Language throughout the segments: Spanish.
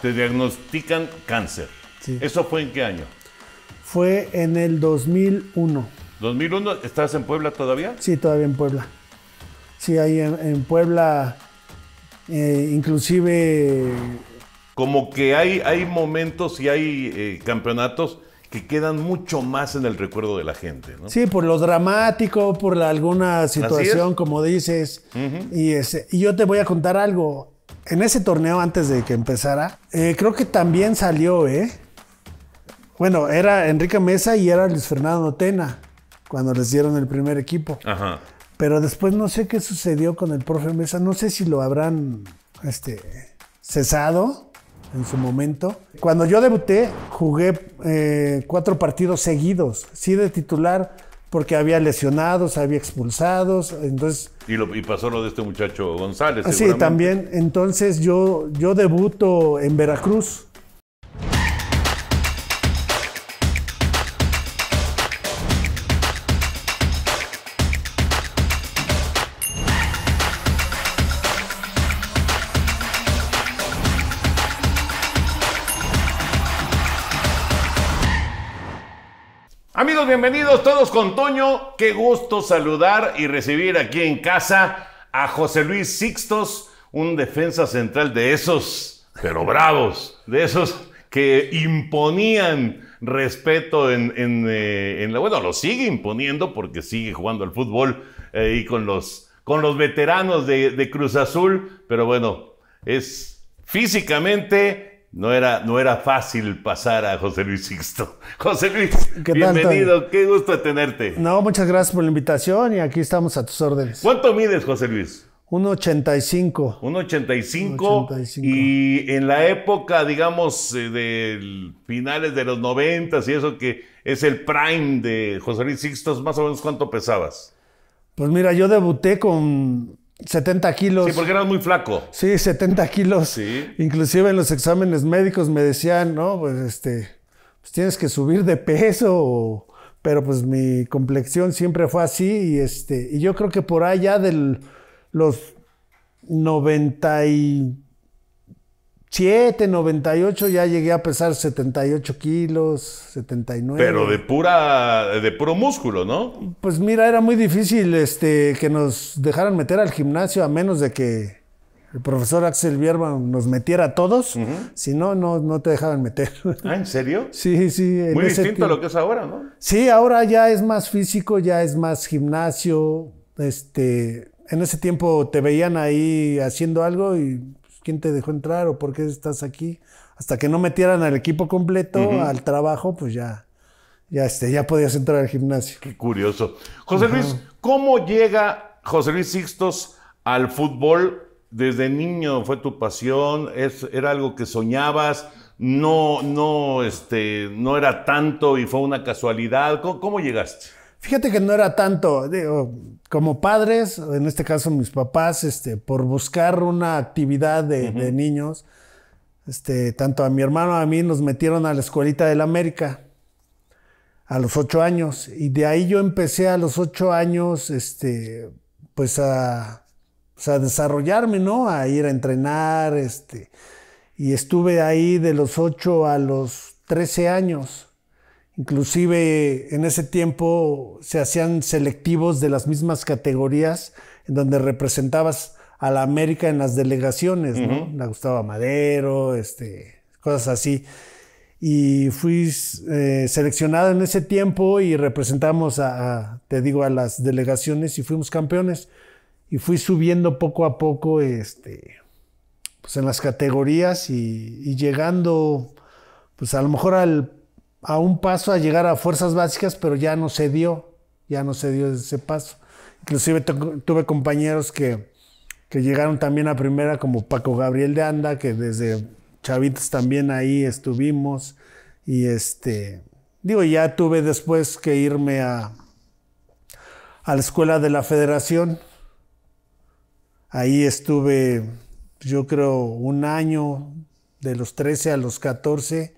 te diagnostican cáncer. ¿Eso fue en qué año? Fue en el 2001. ¿2001? ¿Estás en Puebla todavía? Sí, todavía en Puebla. Sí, ahí en, Puebla, eh, inclusive... Como que hay, hay momentos y hay eh, campeonatos que quedan mucho más en el recuerdo de la gente. ¿no? Sí, por lo dramático, por alguna situación, como dices. y, ese, y yo te voy a contar algo en ese torneo antes de que empezara, eh, creo que también salió, ¿eh? Bueno, era Enrique Mesa y era Luis Fernando Tena cuando les dieron el primer equipo. Ajá. Pero después no sé qué sucedió con el profe Mesa, no sé si lo habrán este, cesado en su momento. Cuando yo debuté, jugué eh, cuatro partidos seguidos, sí de titular porque había lesionados, había expulsados, entonces... Y, pasó lo de este muchacho González. Ah, sí, también. Entonces yo, yo debuto en Veracruz bienvenidos todos con Toño. Qué gusto saludar y recibir aquí en casa a José Luis Sixtos, un defensa central de esos, pero bravos, de esos que imponían respeto en, eh, la, bueno, lo sigue imponiendo porque sigue jugando al fútbol eh, y con los, con los veteranos de, de Cruz Azul, pero bueno, es físicamente no era, no era fácil pasar a José Luis Sixto. José Luis, bienvenido, qué gusto tenerte. No, muchas gracias por la invitación y aquí estamos a tus órdenes. ¿Cuánto mides, José Luis? 1.85. 1.85. Y en la época, digamos, eh, de finales de los 90 y eso que es el prime de José Luis Sixto, más o menos cuánto pesabas. Pues mira, yo debuté con 70 kilos. Sí, porque eras muy flaco. Sí, 70 kilos. Inclusive en los exámenes médicos me decían, no, pues este, pues tienes que subir de peso. Pero pues mi complexión siempre fue así y este, y yo creo que por allá de los 90 y 7,98 ya llegué a pesar 78 kilos, 79. Pero de pura, de puro músculo, ¿no? Pues mira, era muy difícil este, que nos dejaran meter al gimnasio a menos de que el profesor Axel Vierman nos metiera a todos. Si no, no, no te dejaban meter. ¿Ah, en serio? Sí, sí. Muy distinto a lo que es ahora, ¿no? Sí, ahora ya es más físico, ya es más gimnasio. Este, en ese tiempo te veían ahí haciendo algo y ¿quién te dejó entrar o por qué estás aquí? Hasta que no metieran al equipo completo, al trabajo, pues ya, ya, este, ya podías entrar al gimnasio. Qué curioso. José Luis, ¿cómo llega José Luis Sixtos al fútbol? Desde niño fue tu pasión, era algo que soñabas, no, no, este, no era tanto y fue una casualidad. cómo llegaste? Fíjate que no era tanto, como padres, en este caso mis papás, este, por buscar una actividad de, niños, este, tanto a mi hermano a mí nos metieron a la escuelita del América a los ocho años y de ahí yo empecé a los ocho años, este, pues, pues a, desarrollarme, ¿no? A ir a entrenar, este, y estuve ahí de los ocho a los trece años. Inclusive en ese tiempo se hacían selectivos de las mismas categorías en donde representabas a la América en las delegaciones, ¿no? La Gustavo Madero, este, cosas así. Y fui eh, seleccionado en ese tiempo y representamos a, te digo, a las delegaciones y fuimos campeones. Y fui subiendo poco a poco, este, pues en las categorías y, y llegando, pues a lo mejor al a un paso a llegar a fuerzas básicas, pero ya no se dio, ya no se dio ese paso. Inclusive tuve compañeros que, que llegaron también a primera, como Paco Gabriel de Anda, que desde chavitos también ahí estuvimos. Y este, digo, ya tuve después que irme a, a la escuela de la federación. Ahí estuve, yo creo, un año, de los 13 a los 14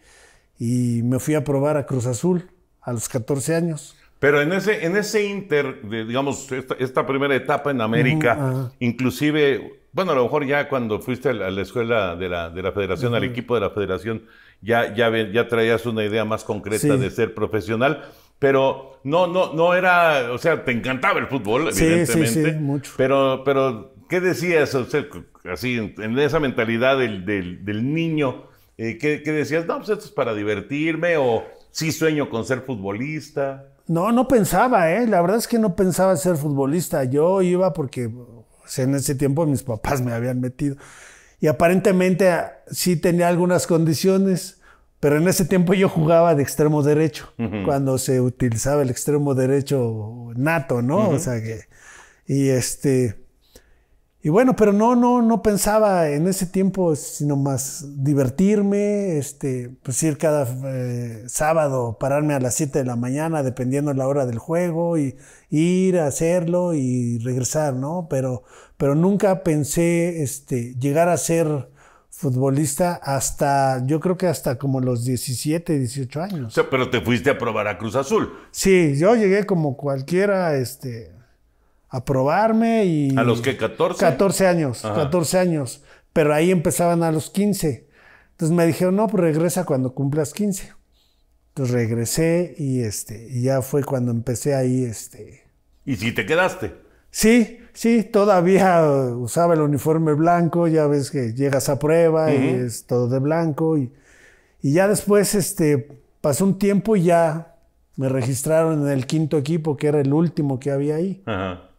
y me fui a probar a Cruz Azul a los 14 años. Pero en ese, en ese inter, digamos, esta, primera etapa en América, inclusive, bueno, a lo mejor ya cuando fuiste a la, escuela de la, de la federación, al equipo de la federación, ya, ya, ya traías una idea más concreta de ser profesional, pero no, no, no era, o sea, te encantaba el fútbol, evidentemente. Sí, sí, sí mucho. Pero, pero, ¿qué decías, o sea, así, en esa mentalidad del, del, del niño? Eh, ¿Qué decías, no, pues esto es para divertirme o sí sueño con ser futbolista? No, no pensaba, ¿eh? La verdad es que no pensaba ser futbolista. Yo iba porque o pues, sea, en ese tiempo mis papás me habían metido. Y aparentemente ah, sí tenía algunas condiciones, pero en ese tiempo yo jugaba de extremo derecho, cuando se utilizaba el extremo derecho nato, ¿no? O sea que. Y este. Y bueno, pero no, no, no pensaba en ese tiempo, sino más divertirme, este, pues ir cada eh, sábado, pararme a las 7 de la mañana, dependiendo la hora del juego, y ir a hacerlo y regresar, ¿no? Pero, pero nunca pensé este, llegar a ser futbolista hasta, yo creo que hasta como los 17, 18 años. O sea, pero te fuiste a probar a Cruz Azul. Sí, yo llegué como cualquiera, este, a y... ¿A los que 14? 14 años, 14 años. Pero ahí empezaban a los 15. Entonces me dijeron, no, pues regresa cuando cumplas 15. Entonces regresé y este, y ya fue cuando empecé ahí este... ¿Y si te quedaste? Sí, sí, todavía usaba el uniforme blanco, ya ves que llegas a prueba y es todo de blanco. Y, y ya después este, pasó un tiempo y ya me registraron en el quinto equipo, que era el último que había ahí. Ajá.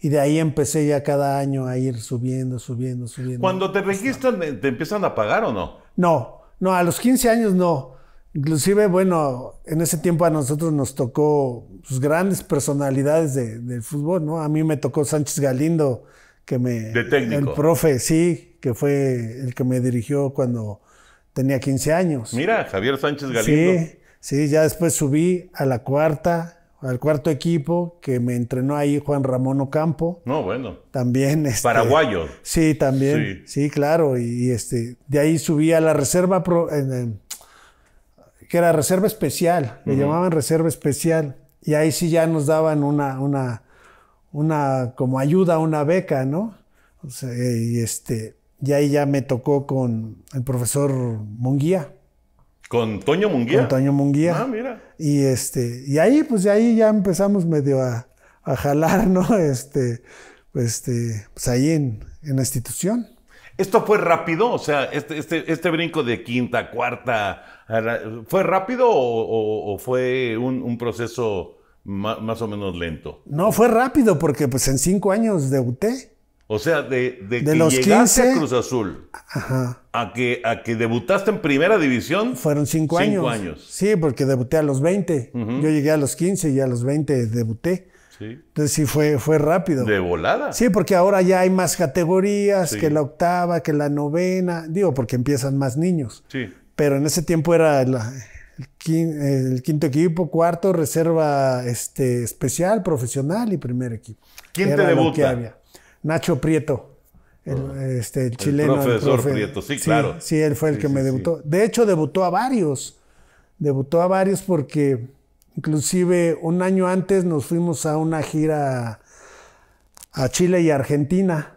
Y de ahí empecé ya cada año a ir subiendo, subiendo, subiendo. Cuando te registran, eh, ¿te empiezan a pagar o no? No, no, a los 15 años no. Inclusive, bueno, en ese tiempo a nosotros nos tocó sus pues, grandes personalidades de, del fútbol, ¿no? A mí me tocó Sánchez Galindo, que me... De técnico. El profe, sí, que fue el que me dirigió cuando tenía 15 años. Mira, Javier Sánchez Galindo. Sí, sí, ya después subí a la cuarta, al cuarto equipo que me entrenó ahí Juan Ramón Ocampo. No, bueno. También este, paraguayo. Sí, también. Sí, claro, y, este de ahí subí a la reserva que era reserva especial, le llamaban reserva especial y ahí sí ya nos daban una una una como ayuda, una beca, ¿no? O sea, y este y ahí ya me tocó con el profesor Munguía. ¿Con Toño Munguía? Con Toño Munguía. Ah, mira. Y, este, y ahí, pues ahí ya empezamos medio a, jalar, ¿no? Este, pues, este, pues ahí en, la institución. Esto fue rápido, o sea, este, este, este brinco de quinta, cuarta, ¿fue rápido o, fue un, proceso más, o menos lento? No, fue rápido porque pues en cinco años debuté. O sea, de, que los llegaste a Cruz Azul A, que, a que debutaste en primera división. Fueron cinco, cinco años. Sí, porque debuté a los 20. Yo llegué a los 15 y a los 20 debuté. Entonces sí fue, fue rápido. De volada. Sí, porque ahora ya hay más categorías que la octava, que la novena. Digo, porque empiezan más niños. Sí. Pero en ese tiempo era el, quinto, equipo, cuarto, reserva este, especial, profesional y primer equipo. ¿Quién te debuta? Nacho Prieto, el, ah. este, el chileno. profesor Prieto, sí, claro. Sí, él fue el que me debutó. De hecho, debutó a varios. Debutó a varios porque inclusive un año antes nos fuimos a una gira a Chile y Argentina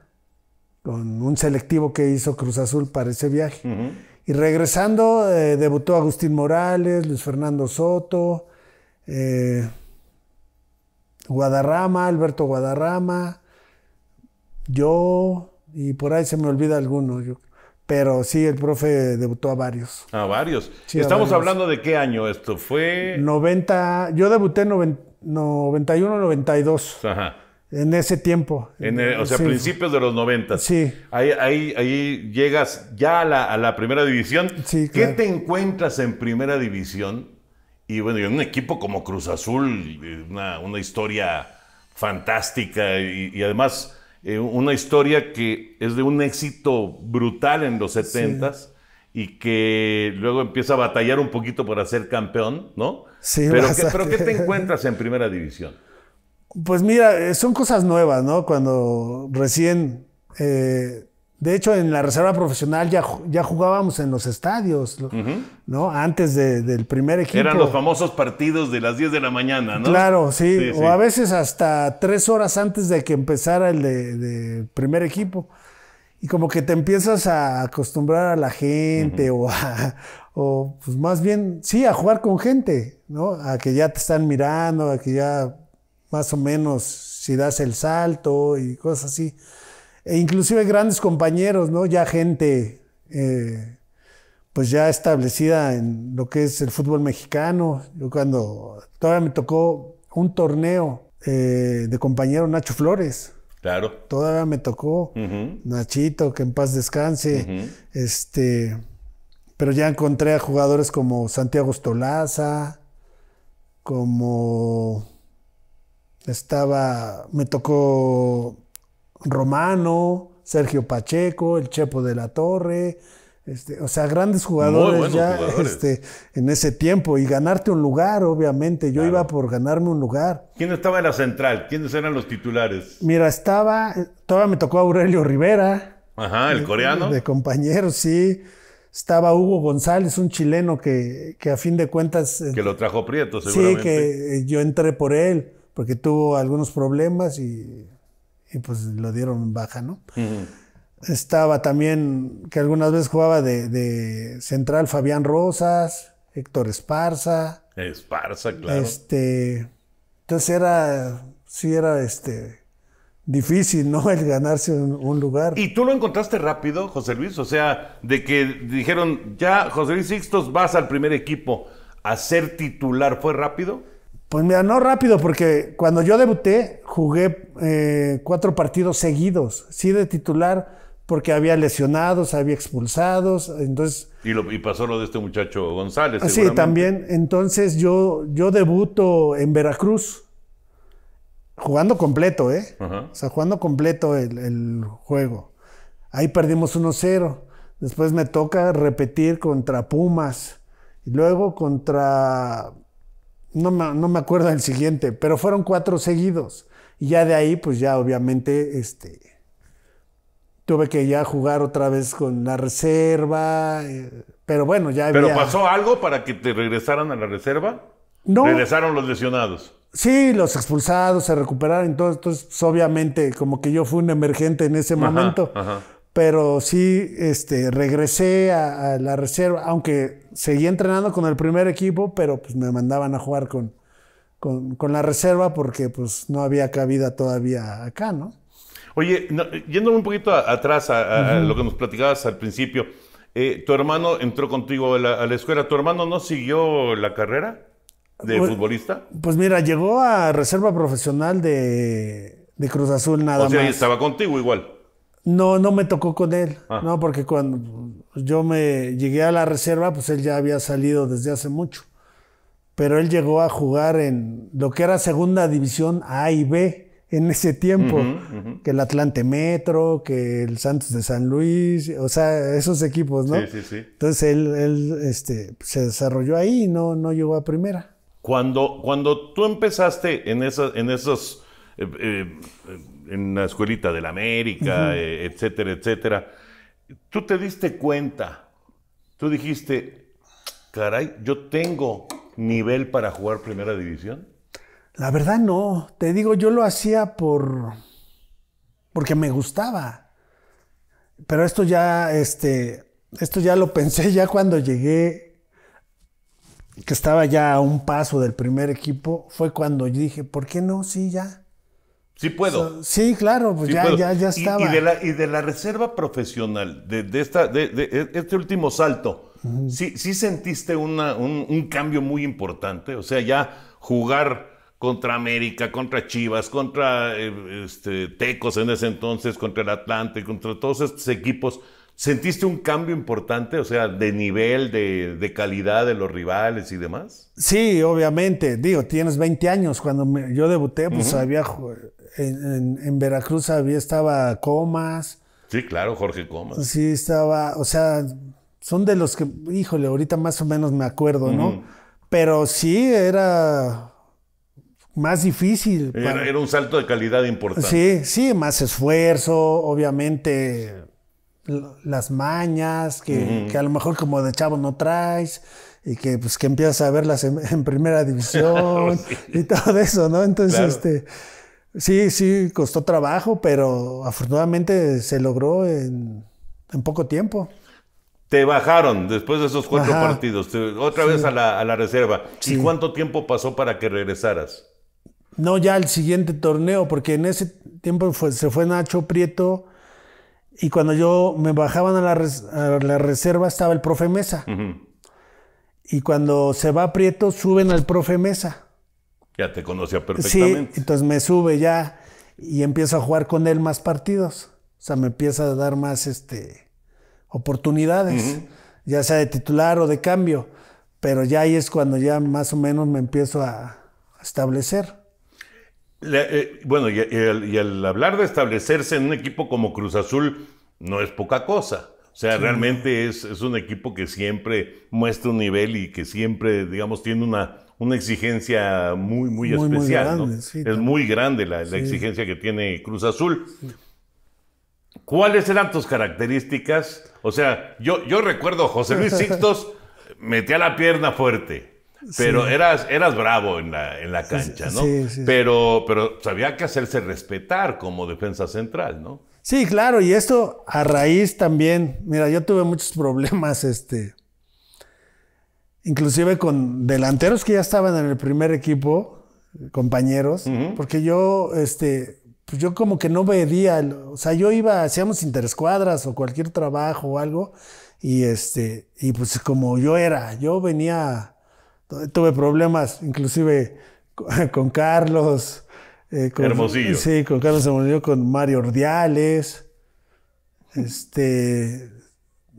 con un selectivo que hizo Cruz Azul para ese viaje. Y regresando, eh, debutó Agustín Morales, Luis Fernando Soto, eh, Guadarrama, Alberto Guadarrama, yo, y por ahí se me olvida alguno, pero sí, el profe debutó a varios. A varios. Estamos hablando de qué año esto fue. 90, yo debuté en 91, 92. Ajá. En ese tiempo. En o sea, principios de los 90. Sí. Ahí, ahí, ahí llegas ya a la, a la primera división. Sí, ¿Qué te encuentras en primera división? Y bueno, en un equipo como Cruz Azul, una, historia fantástica y además eh, una historia que es de un éxito brutal en los 70 y que luego empieza a batallar un poquito por ser campeón, ¿no? Sí, pero, ¿qué, pero ¿qué te encuentras en primera división? Pues mira, eh, son cosas nuevas, ¿no? Cuando recién eh, de hecho, en la reserva profesional ya, ya jugábamos en los estadios, ¿no? Antes del primer equipo. Eran los famosos partidos de las 10 de la mañana, ¿no? Claro, sí. o a veces hasta tres horas antes de que empezara el de, primer equipo. Y como que te empiezas a acostumbrar a la gente o, o pues más bien, sí, a jugar con gente, ¿no? A que ya te están mirando, a que ya más o menos si das el salto y cosas así. E inclusive grandes compañeros, ¿no? Ya gente eh, pues ya establecida en lo que es el fútbol mexicano. Yo cuando todavía me tocó un torneo eh, de compañero Nacho Flores. Claro. Todavía me tocó Nachito, que en paz descanse. Este, pero ya encontré a jugadores como Santiago Stolaza, como estaba, me tocó Romano, Sergio Pacheco, el Chepo de la Torre, este, o sea, grandes jugadores ya Este, en ese tiempo y ganarte un lugar, obviamente. Yo iba por ganarme un lugar. ¿Quién estaba en la central? ¿Quiénes eran los titulares? Mira, estaba, todavía me tocó Aurelio Rivera. Ajá, el coreano. De, compañero, sí. Estaba Hugo González, un chileno que, que a fin de cuentas... Eh, que lo trajo Prieto, seguramente. Sí, que yo entré por él, porque tuvo algunos problemas y y pues lo dieron baja, ¿no? Estaba también, que algunas veces jugaba de, central Fabián Rosas, Héctor Esparza. Esparza, claro. Este, entonces era, sí era este, difícil, ¿no? El ganarse un, un, lugar. ¿Y tú lo encontraste rápido, José Luis? O sea, de que dijeron, ya, José Luis Sixtos, vas al primer equipo a ser titular, ¿fue rápido? Pues mira, no rápido, porque cuando yo debuté jugué eh, cuatro partidos seguidos, sí de titular, porque había lesionados, había expulsados, entonces... Y, pasó lo de este muchacho González. Ah, sí, también. Entonces yo, yo debuto en Veracruz, jugando completo, ¿eh? O sea, jugando completo el, juego. Ahí perdimos 1-0. Después me toca repetir contra Pumas. Y luego contra no me, acuerdo del siguiente, pero fueron cuatro seguidos. Y ya de ahí, pues ya obviamente, este, tuve que ya jugar otra vez con la reserva, eh, pero bueno, ya había... ¿Pero pasó algo para que te regresaran a la reserva? No. Regresaron los lesionados. Sí, los expulsados se recuperaron, entonces, obviamente como que yo fui un emergente en ese momento. Ajá pero sí este, regresé a, la reserva, aunque seguí entrenando con el primer equipo, pero pues me mandaban a jugar con, con, la reserva porque pues no había cabida todavía acá, ¿no? Oye, yéndome yendo un poquito atrás a, lo que nos platicabas al principio, eh, tu hermano entró contigo a la, escuela, ¿tu hermano no siguió la carrera de pues, futbolista? Pues mira, llegó a reserva profesional de, Cruz Azul nada más. O sea, estaba contigo igual. No, no me tocó con él, ah. ¿no? Porque cuando yo me llegué a la reserva, pues él ya había salido desde hace mucho. Pero él llegó a jugar en lo que era segunda división A y B en ese tiempo. Que el Atlante Metro, que el Santos de San Luis, o sea, esos equipos, ¿no? Sí, sí, sí. Entonces él, él este, se desarrolló ahí y no, no llegó a primera. Cuando, cuando tú empezaste en, esas, en esos eh, eh, eh, en la escuelita de la América, eh, etcétera, etcétera. Tú te diste cuenta, tú dijiste, caray, yo tengo nivel para jugar primera división. La verdad no, te digo, yo lo hacía por porque me gustaba. Pero esto ya este esto ya lo pensé ya cuando llegué que estaba ya a un paso del primer equipo, fue cuando dije, ¿por qué no? Sí, ya. Sí puedo. sí, claro, pues ya, ya, ya, estaba. Y, de la, y, de la, reserva profesional, de, esta, de, e, este último salto, ¿sí, ¿sí, sentiste una, un, cambio muy importante? O sea, ya jugar contra América, contra Chivas, contra eh, este, Tecos en ese entonces, contra el Atlante, contra todos estos equipos ¿Sentiste un cambio importante, o sea, de nivel, de, calidad de los rivales y demás? Sí, obviamente. Digo, tienes 20 años. Cuando yo debuté, pues había. En, Veracruz había, estaba Comas. Sí, claro, Jorge Comas. Sí, estaba. O sea, son de los que. Híjole, ahorita más o menos me acuerdo, ¿no? Pero sí era más difícil. era, un salto de calidad importante. Sí, sí, más esfuerzo, obviamente las mañas que, a lo mejor como de chavo no traes y que pues que empiezas a verlas en, primera división oh, y todo eso, ¿no? Entonces, este, sí, sí, costó trabajo, pero afortunadamente se logró en, poco tiempo. Te bajaron después de esos cuatro partidos, otra vez a la, reserva. ¿Y cuánto tiempo pasó para que regresaras? No, ya al siguiente torneo, porque en ese tiempo se fue Nacho Prieto y cuando yo me bajaban a la, reserva estaba el profe Mesa. Y cuando se va Prieto, suben al profe Mesa. Ya te conocía perfectamente. Sí, entonces me sube ya y empiezo a jugar con él más partidos. O sea, me empieza a dar más este, oportunidades, ya sea de titular o de cambio. Pero ya ahí es cuando ya más o menos me empiezo a establecer. Eh, bueno, y, al el, hablar de establecerse en un equipo como Cruz Azul no es poca cosa. O sea, realmente es, un equipo que siempre muestra un nivel y que siempre, digamos, tiene una, una exigencia muy, muy, especial. es muy grande la, exigencia que tiene Cruz Azul. ¿Cuáles eran tus características? O sea, yo, yo recuerdo José Luis Sixtos metía la pierna fuerte. Pero eras, eras bravo en la, cancha, ¿no? Sí, sí, pero, pero había que hacerse respetar como defensa central, ¿no? Sí, claro, y esto a raíz también, mira, yo tuve muchos problemas, este, inclusive con delanteros que ya estaban en el primer equipo, compañeros, porque yo, este, pues yo como que no veía... o sea, yo iba, hacíamos interescuadras o cualquier trabajo o algo, y este, y pues como yo era, yo venía Tuve problemas inclusive con Carlos. Eh, con, Hermosillo. Sí, con Carlos Hermosillo, con Mario Ordiales. Este,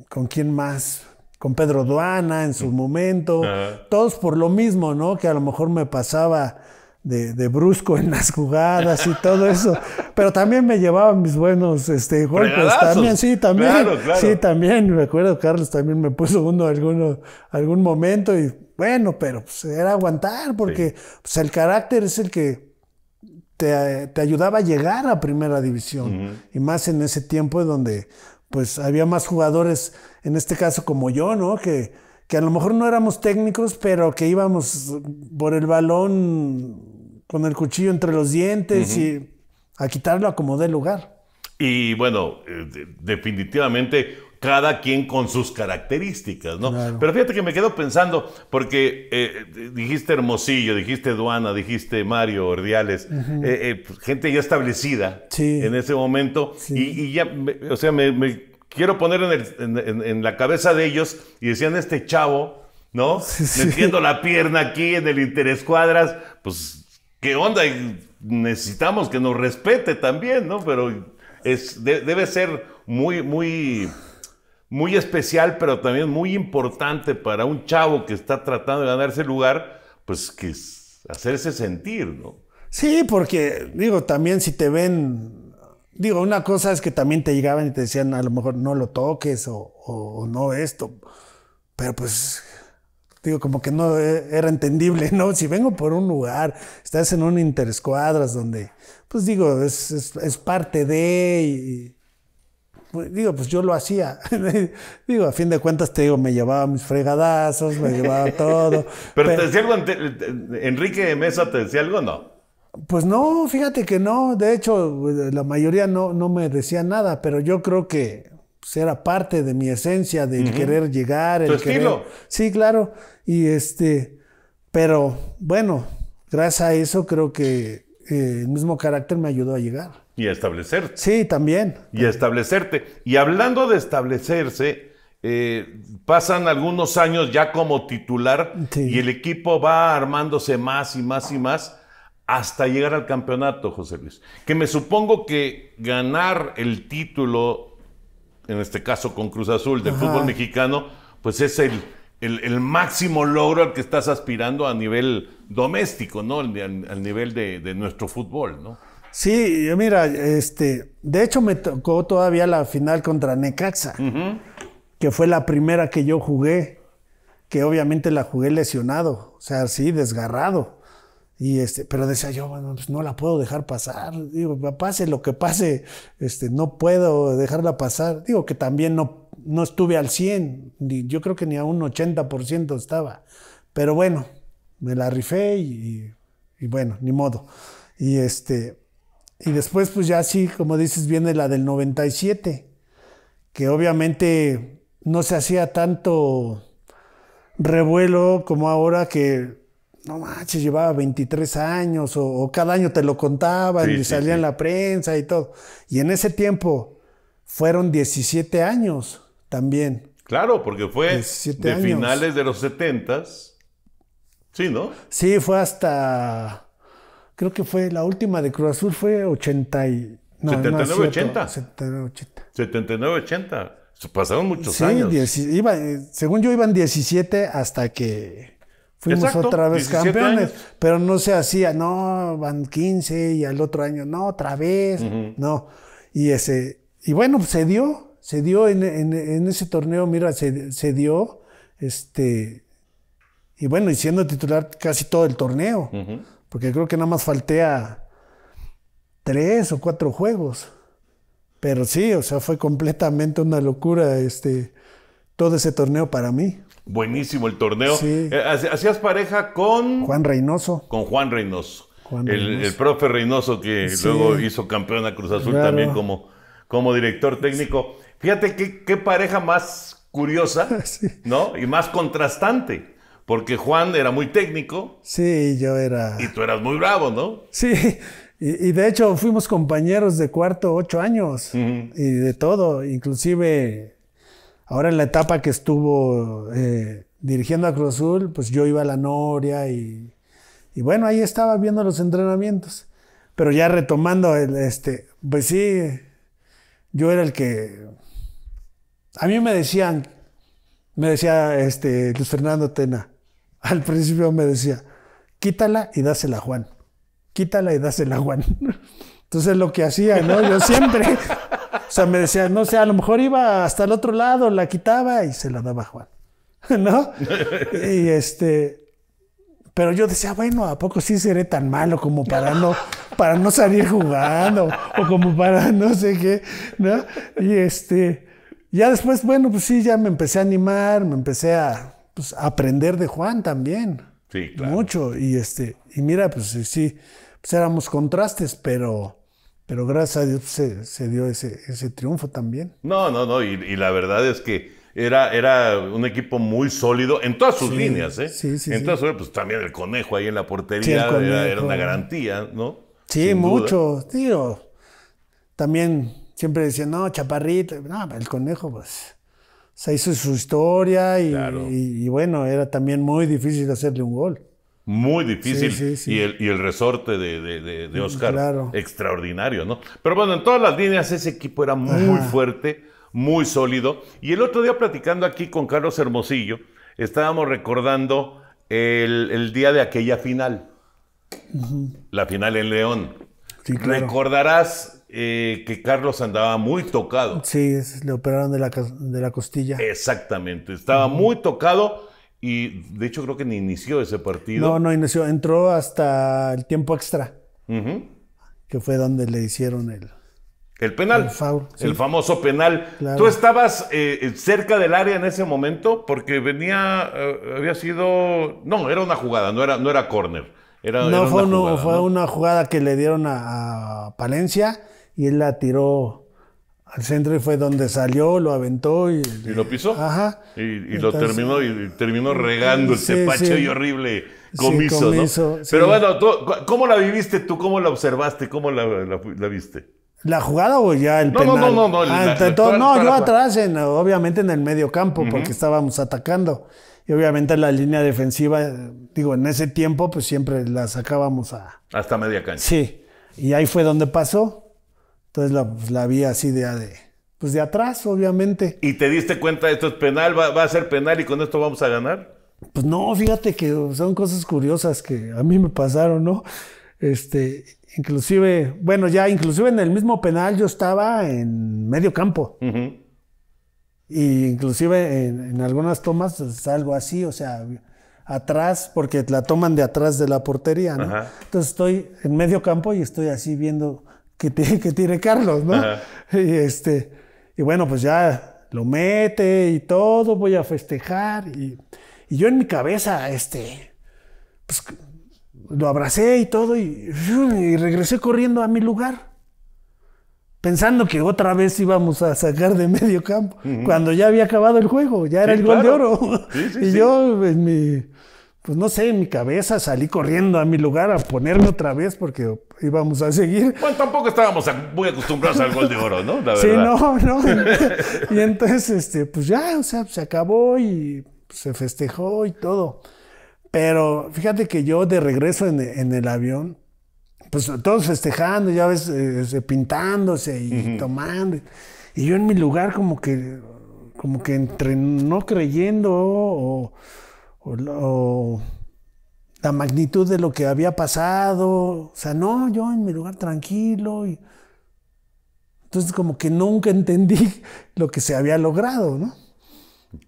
¿con quién más? Con Pedro Duana en su momento. Todos por lo mismo, ¿no? Que a lo mejor me pasaba de, de, brusco en las jugadas y todo eso. Pero también me llevaba mis buenos este, golpes. También, sí, también. Sí, también. Recuerdo, Carlos también me puso uno alguno, algún momento y bueno, pero pues, era aguantar porque pues, el carácter es el que te, ayudaba a llegar a primera división. Y más en ese tiempo donde pues había más jugadores, en este caso como yo, ¿no? Que, que a lo mejor no éramos técnicos, pero que íbamos por el balón con el cuchillo entre los dientes y a quitarlo a como dé lugar. Y bueno, eh, definitivamente cada quien con sus características, ¿no? Pero fíjate que me quedo pensando, porque eh, dijiste Hermosillo, dijiste Duana, dijiste Mario Ordiales, eh, pues, gente ya establecida en ese momento, y, ya, o sea, me, quiero poner en, la cabeza de ellos y decían, este chavo, ¿no? Metiendo la pierna aquí en el interescuadras, pues ¿Qué onda? necesitamos que nos respete también, ¿no? Pero es, debe ser muy, muy, muy especial, pero también muy importante para un chavo que está tratando de ganarse lugar, pues que hacerse sentir, ¿no? Sí, porque digo, también si te ven, digo, una cosa es que también te llegaban y te decían, a lo mejor no lo toques o no esto, pero pues digo, como que no eh, era entendible, ¿no? Si vengo por un lugar, estás en un interescuadras donde, pues digo, es, parte de... Pues, digo, pues yo lo hacía. digo, a fin de cuentas, te digo, me llevaba mis fregadazos, me llevaba todo. pero, te decía algo, eh, Enrique Mesa, ¿te decía algo no? Pues no, fíjate que no. De hecho, la mayoría no, no me decía nada, pero yo creo que era parte de mi esencia, de querer llegar, el estilo. Sí, claro. Y este, pero bueno, gracias a eso creo que eh, el mismo carácter me ayudó a llegar. Y a establecerte. Sí, también. Y a establecerte. Y hablando de establecerse, eh, pasan algunos años ya como titular y el equipo va armándose más y más y más hasta llegar al campeonato, José Luis. Que me supongo que ganar el título en este caso con Cruz Azul, de fútbol mexicano, pues es el, el, máximo logro al que estás aspirando a nivel doméstico, ¿no? Al, nivel de, nuestro fútbol, ¿no? Sí, mira, este, de hecho me tocó todavía la final contra Necaxa, que fue la primera que yo jugué, que obviamente la jugué lesionado, o sea, sí, desgarrado este, pero decía yo, pues no la puedo dejar pasar. Digo, pase lo que pase, este, no puedo dejarla pasar. Digo que también no, no estuve al 100, yo creo que ni a un 80% estaba. Pero bueno, me la rifé y, bueno, ni modo. Y este, y después, pues ya sí, como dices, viene la del 97, que obviamente no se hacía tanto revuelo como ahora que no manches, llevaba 23 años o, cada año te lo contaban y salía en la prensa y todo. Y en ese tiempo fueron 17 años también. Claro, porque fue de finales de los 70 Sí, ¿no? Sí, fue hasta. Creo que fue la última de Cruz Azul, fue 80 y. 79-80. 79-80. Pasaron muchos años. Eh, según yo, iban 17 hasta que Fuimos otra vez campeones, pero no se hacía, no, van 15 y al otro año, no, otra vez, no. Y, ese, y bueno, pues, se dio, se dio en, ese torneo, mira, se, dio, este, y bueno, y siendo titular casi todo el torneo, porque creo que nada más falté a tres o cuatro juegos. Pero sí, o sea, fue completamente una locura este, todo ese torneo para mí. Buenísimo el torneo. Sí. Eh, hacías pareja con... Juan Reynoso. Con Juan Reynoso. el, el, profe Reynoso que luego hizo campeón a Cruz Azul también como, como director técnico. Fíjate qué, pareja más curiosa, ¿no? Y más contrastante. Porque Juan era muy técnico. Sí, yo era. Y tú eras muy bravo, ¿no? Sí, y, de hecho fuimos compañeros de cuarto ocho años y de todo, inclusive Ahora en la etapa que estuvo eh, dirigiendo a Cruz Azul, pues yo iba a la Noria y, bueno, ahí estaba viendo los entrenamientos. Pero ya retomando, este, pues sí, yo era el que... A mí me decían, me decía este, Luis Fernando Tena, al principio me decía, quítala y dásela a Juan, quítala y dásela a Juan. Entonces lo que hacía, ¿no? Yo siempre, sea, me decía, no sé, a lo mejor iba hasta el otro lado, la quitaba y se la daba a Juan. ¿No? Y este. Pero yo decía, bueno, ¿a poco sí seré tan malo como para no, para no salir jugando? O como para no sé qué, ¿no? Y este. Ya después, bueno, pues sí, ya me empecé a animar, me empecé a pues, aprender de Juan también. Sí, claro. Mucho. Y este, y mira, pues sí, sí, pues éramos contrastes, pero pero gracias a Dios se, dio ese, ese, triunfo también. No, no, no, y, la verdad es que era, era, un equipo muy sólido en todas sus líneas, ¿eh? Sí, sí, en todas pues también el conejo ahí en la portería era, una garantía, ¿no? Sí, mucho, tío. También siempre decían, no, chaparrito, no, el conejo, pues. se hizo su historia y bueno, era también muy difícil hacerle un gol muy difícil Y, el, resorte de, de, Oscar extraordinario, ¿no? Pero bueno, en todas las líneas ese equipo era muy ah. fuerte, muy sólido. Y el otro día platicando aquí con Carlos Hermosillo, estábamos recordando el, día de aquella final, la final en León. Recordarás eh, que Carlos andaba muy tocado. Sí, le operaron de la, costilla. Exactamente, estaba muy tocado y de hecho creo que ni inició ese partido. No, no inició, entró hasta el tiempo extra, que fue donde le hicieron el... El penal, el, famoso penal. ¿Tú estabas eh, cerca del área en ese momento? Porque venía, eh, había sido... No, era una jugada, no era, no era córner. no, fue, una jugada, que le dieron a Palencia y él la tiró al centro fue donde salió, lo aventó y, y lo pisó. Ajá. Y, lo terminó y terminó regando el y horrible comiso, Pero bueno, ¿cómo la viviste tú? ¿Cómo la observaste? ¿Cómo la, viste? ¿La jugada o ya el no, penal? No, no, ah, no. No, no yo atrás, obviamente en el medio campo, porque estábamos atacando. Y obviamente la línea defensiva, digo, en ese tiempo, pues siempre la sacábamos a... Hasta media cancha. Sí. Y ahí fue donde pasó. Entonces la, pues, la vi así ah, de, pues de atrás, obviamente. ¿Y te diste cuenta, esto es penal, va, a ser penal y con esto vamos a ganar? Pues no, fíjate que son cosas curiosas que a mí me pasaron, ¿no? Este, inclusive, bueno, ya inclusive en el mismo penal yo estaba en medio campo. Y inclusive en, algunas tomas es algo así, o sea, atrás, porque la toman de atrás de la portería, ¿no? Entonces estoy en medio campo y estoy así viendo que, que tiene Carlos, ¿no? Y, este, y bueno, pues ya lo mete y todo, voy a festejar. Y, yo en mi cabeza, este, pues lo abracé y todo, y, regresé corriendo a mi lugar pensando que otra vez íbamos a sacar de medio campo, cuando ya había acabado el juego, ya era el gol de oro. y yo en mi pues no sé, en mi cabeza salí corriendo a mi lugar a ponerme otra vez porque íbamos a seguir. Bueno, tampoco estábamos muy acostumbrados al gol de oro, ¿no? sí, no, no. Y entonces, este, pues ya, o sea, se acabó y se festejó y todo. Pero fíjate que yo de regreso en, el avión, pues todos festejando, ya ves, este, pintándose y tomando. Y yo en mi lugar como que, como que entre no creyendo o o, la magnitud de lo que había pasado. O sea, no, yo en mi lugar tranquilo. Y... Entonces como que nunca entendí lo que se había logrado, ¿no?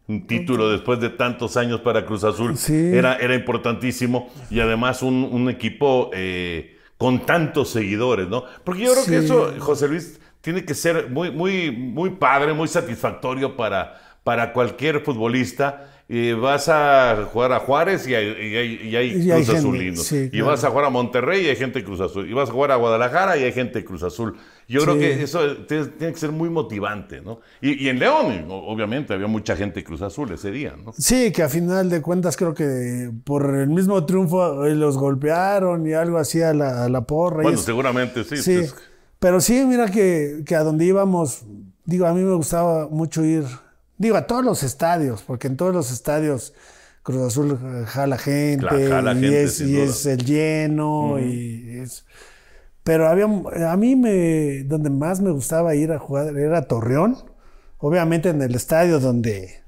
Un título después de tantos años para Cruz Azul era, era importantísimo y además un, equipo eh, con tantos seguidores, ¿no? Porque yo creo que eso, José Luis, tiene que ser muy, muy, muy padre, muy satisfactorio para, para cualquier futbolista y vas a jugar a Juárez y hay, y Cruz Azulinos. y vas a jugar a Monterrey y hay gente Cruz Azul. Y vas a jugar a Guadalajara y hay gente Cruz Azul. Yo creo que eso tiene, que ser muy motivante, ¿no? Y, en León, obviamente, había mucha gente Cruz Azul ese día, ¿no? Sí, que a final de cuentas creo que por el mismo triunfo eh, los golpearon y algo así a la, la porra. Bueno, seguramente sí. pero sí, mira que, que a donde íbamos, digo, a mí me gustaba mucho ir Digo, a todos los estadios, porque en todos los estadios Cruz Azul eh, jala gente, y, gente, es, y es, el lleno, y es... Pero había, a mí me, donde más me gustaba ir a jugar era Torreón, obviamente en el estadio donde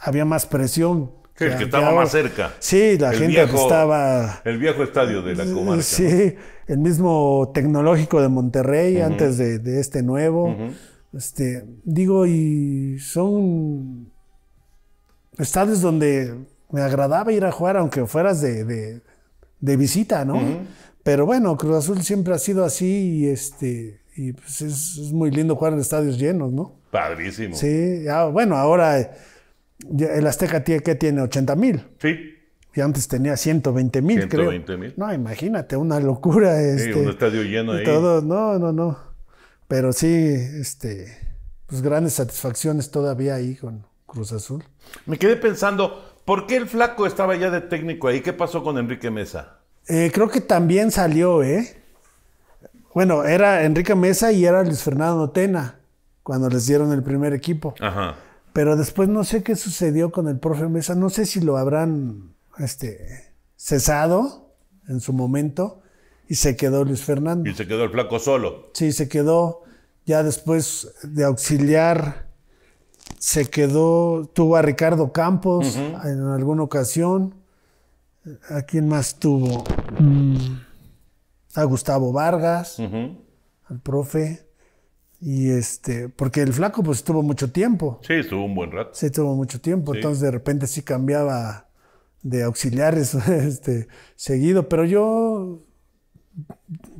había más presión. el que, estaba más cerca. Sí, la gente que estaba... El viejo estadio de la comarca. Sí, el mismo tecnológico de Monterrey antes de, este nuevo. Este, digo, y son estadios donde me agradaba ir a jugar, aunque fueras de, visita, ¿no? Pero bueno, Cruz Azul siempre ha sido así y este y pues es, muy lindo jugar en estadios llenos, ¿no? Padrísimo. Sí, bueno, ahora el Azteca tiene, ¿qué tiene? 80 mil. Sí. Y antes tenía 120 mil, creo. 120 mil. No, imagínate, una locura. Este, sí, un este, estadio lleno ahí. Todo, no, no, no. Pero sí, este, pues grandes satisfacciones todavía ahí con Cruz Azul. Me quedé pensando, ¿por qué el flaco estaba ya de técnico ahí? ¿Qué pasó con Enrique Mesa? Eh, creo que también salió, ¿eh? Bueno, era Enrique Mesa y era Luis Fernando Tena cuando les dieron el primer equipo. Ajá. Pero después no sé qué sucedió con el profe Mesa, no sé si lo habrán este, cesado en su momento y se quedó Luis Fernando. Y se quedó el flaco solo. Sí, se quedó. Ya después de auxiliar, se quedó, tuvo a Ricardo Campos en alguna ocasión. ¿A quién más tuvo? Mm, a Gustavo Vargas, al profe. Y este, porque el flaco pues estuvo mucho tiempo. Sí, estuvo un buen rato. Sí, estuvo mucho tiempo. Entonces de repente sí cambiaba de auxiliares este, seguido. Pero yo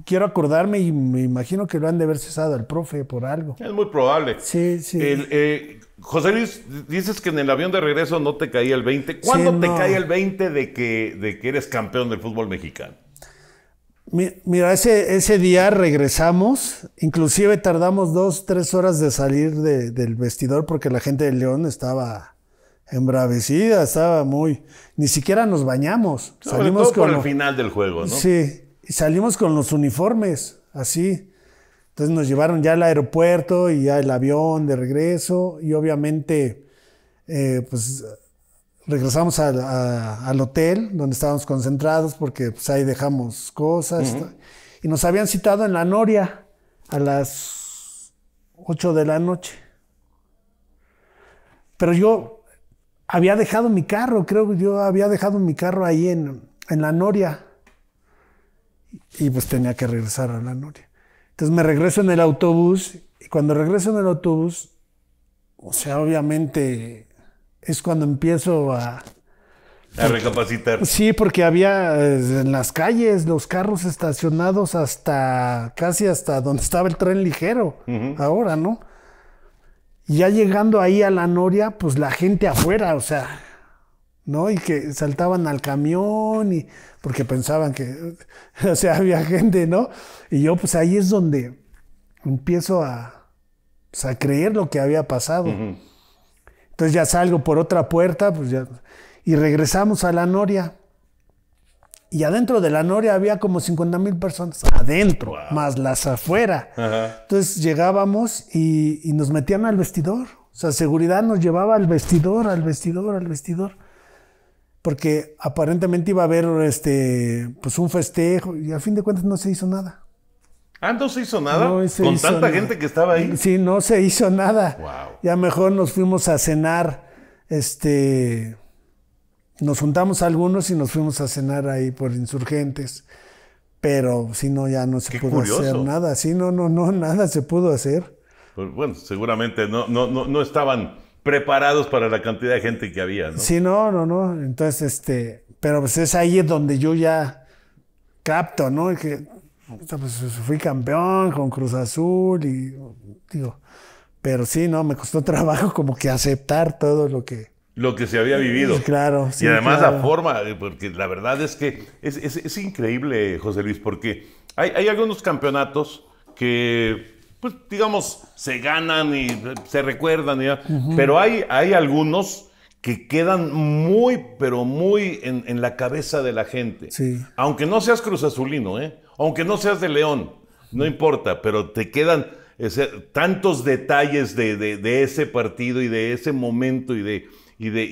quiero acordarme y me imagino que lo han de haber cesado al profe por algo. Es muy probable. Sí, sí. Eh, José Luis, dices que en el avión de regreso no te caía el 20. ¿Cuándo te caía el 20 de que, de que eres campeón del fútbol mexicano? Mira, ese, ese día regresamos, inclusive tardamos dos, tres horas de salir del vestidor porque la gente de León estaba embravecida, estaba muy... Ni siquiera nos bañamos. salimos todo por el final del juego, ¿no? Sí, y salimos con los uniformes, así. Entonces nos llevaron ya al aeropuerto y ya el avión de regreso y obviamente eh, pues regresamos al hotel donde estábamos concentrados porque pues, ahí dejamos cosas. Y nos habían citado en la Noria a las 8 de la noche. Pero yo había dejado mi carro, creo que yo había dejado mi carro ahí en, en la Noria y pues tenía que regresar a la Noria. Entonces me regreso en el autobús y cuando regreso en el autobús, o sea, obviamente es cuando empiezo a... A recapacitar. Sí, porque había eh, en las calles los carros estacionados hasta casi hasta donde estaba el tren ligero, ahora, ¿no? ya llegando ahí a la Noria, pues la gente afuera, o sea, ¿no? Y que saltaban al camión y porque pensaban que, o había gente, ¿no? Y yo pues ahí es donde empiezo a, pues, a creer lo que había pasado. Entonces ya salgo por otra puerta, pues y regresamos a la Noria. Y adentro de la Noria había como 50 mil personas, adentro, más las afuera. Entonces llegábamos y, y nos metían al vestidor. O sea, seguridad nos llevaba al vestidor, al vestidor, al vestidor porque aparentemente iba a haber este, pues un festejo y a fin de cuentas no se hizo nada. Ah, no se hizo nada. Con tanta gente que estaba ahí. Sí, no se hizo nada. Ya mejor nos fuimos a cenar. Este, nos juntamos algunos y nos fuimos a cenar ahí por insurgentes. Pero si no, ya no se pudo hacer nada. Sí, no, no, no, nada se pudo hacer. Pues, bueno, seguramente no, no, no, no estaban preparados para la cantidad de gente que había, ¿no? Sí, no, no, no. Entonces, este, pero pues es ahí donde yo ya capto, ¿no? Que pues, fui campeón con Cruz Azul y digo, pero sí, no, me costó trabajo como que aceptar todo lo que lo que se había vivido. claro. Sí, y además la forma, eh, porque la verdad es que es, increíble, José Luis, porque hay, hay algunos campeonatos que pues digamos, se ganan y se recuerdan. Pero hay, hay algunos que quedan muy, pero muy en, la cabeza de la gente. Aunque no seas Cruz ¿eh? aunque no seas de León, no importa, pero te quedan tantos detalles de, ese partido y de ese momento y de, y de,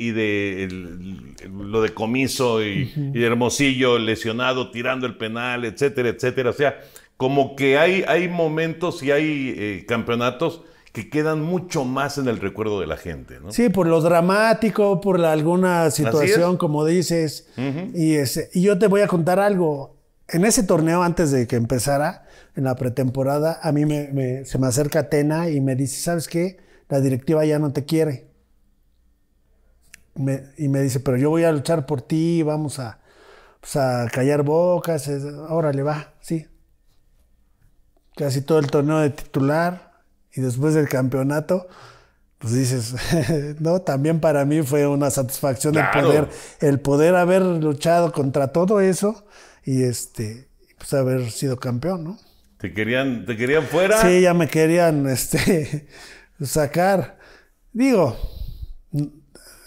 de lo de Comiso y Hermosillo lesionado, tirando el penal, etcétera, etcétera. O sea, como que hay, hay momentos y hay eh, campeonatos que quedan mucho más en el recuerdo de la gente, ¿no? Sí, por lo dramático, por alguna situación, como dices. y, ese, y yo te voy a contar algo. En ese torneo, antes de que empezara, en la pretemporada, a mí se me acerca Atena y me dice, ¿sabes qué? La directiva ya no te quiere. y me dice, pero yo voy a luchar por ti, vamos a, pues, callar bocas, órale, va, sí casi todo el torneo de titular y después del campeonato, pues dices, no, también para mí fue una satisfacción el poder, el poder haber luchado contra todo eso y este, pues haber sido campeón, ¿no? Te querían, te querían fuera. Sí, ya me querían, este, sacar. Digo,